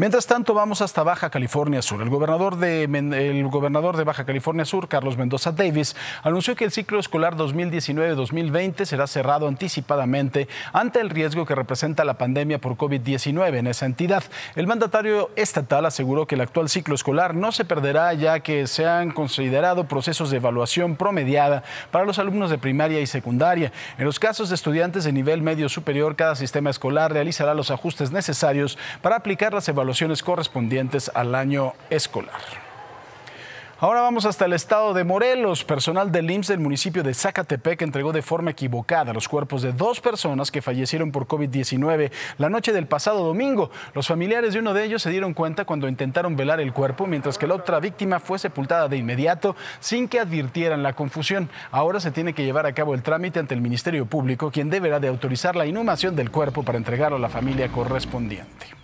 Mientras tanto, vamos hasta Baja California Sur. El gobernador de, el gobernador de Baja California Sur, Carlos Mendoza Davis, anunció que el ciclo escolar 2019-2020 será cerrado anticipadamente ante el riesgo que representa la pandemia por COVID-19 en esa entidad. El mandatario estatal aseguró que el actual ciclo escolar no se perderá ya que se han considerado procesos de evaluación promediada para los alumnos de primaria y secundaria. En los casos de estudiantes de nivel medio superior, cada sistema escolar realizará los ajustes necesarios para aplicar las evaluaciones correspondientes al año escolar. Ahora vamos hasta el estado de Morelos. Personal del IMSS del municipio de Zacatepec entregó de forma equivocada los cuerpos de dos personas que fallecieron por COVID-19 la noche del pasado domingo. Los familiares de uno de ellos se dieron cuenta cuando intentaron velar el cuerpo, mientras que la otra víctima fue sepultada de inmediato sin que advirtieran la confusión. Ahora se tiene que llevar a cabo el trámite ante el Ministerio Público, quien deberá de autorizar la inhumación del cuerpo para entregarlo a la familia correspondiente.